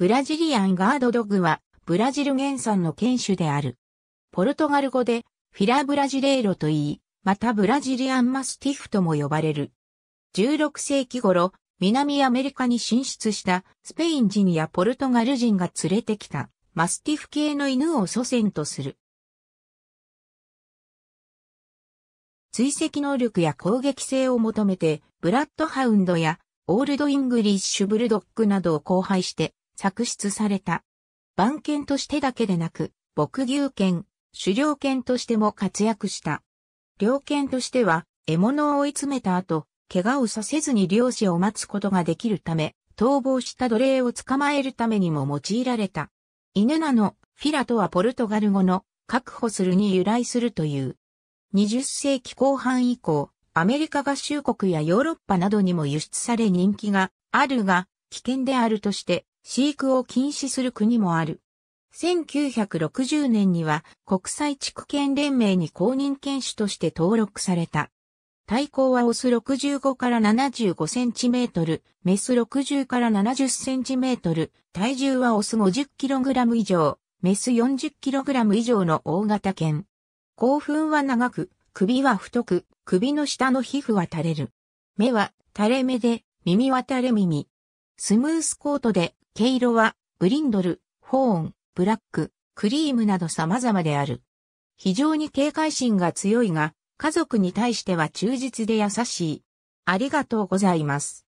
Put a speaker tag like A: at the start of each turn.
A: ブラ
B: ジリアンガードドッグは、ブラジル原産の犬種である。ポルトガル語で、フィラブラジレーロと言い、またブラジリアンマスティフとも呼ばれる。16世紀頃、南アメリカに進出したスペイン人やポルトガル人が連れてきたマスティフ系の犬を祖先とする。追跡能力や攻撃性を求めて、ブラッドハウンドやオールドイングリッシュブルドッグなどを交配して、作出された。番犬としてだけでなく、牧牛犬、狩猟犬としても活躍した。猟犬としては、獲物を追い詰めた後、怪我をさせずに漁師を待つことができるため、逃亡した奴隷を捕まえるためにも用いられた。犬なの、フィラとはポルトガル語の確保するに由来するという。20世紀後半以降、アメリカ合衆国やヨーロッパなどにも輸出され人気があるが、危険であるとして飼育を禁止する国もある。1960年には国際地区犬連盟に公認犬種として登録された。体高はオス65から75センチメートル、メス60から70センチメートル、体重はオス50キログラム以上、メス40キログラム以上の大型犬。興奮は長く、首は太く、首の下の皮膚は垂れる。目は垂れ目で、耳は垂れ耳。スムースコートで毛色は、ブリンドル、ホーン、ブラック、クリームなど様々である。非常に警戒心が強いが、家族に対しては忠実で優しい。あり
A: がとうございます。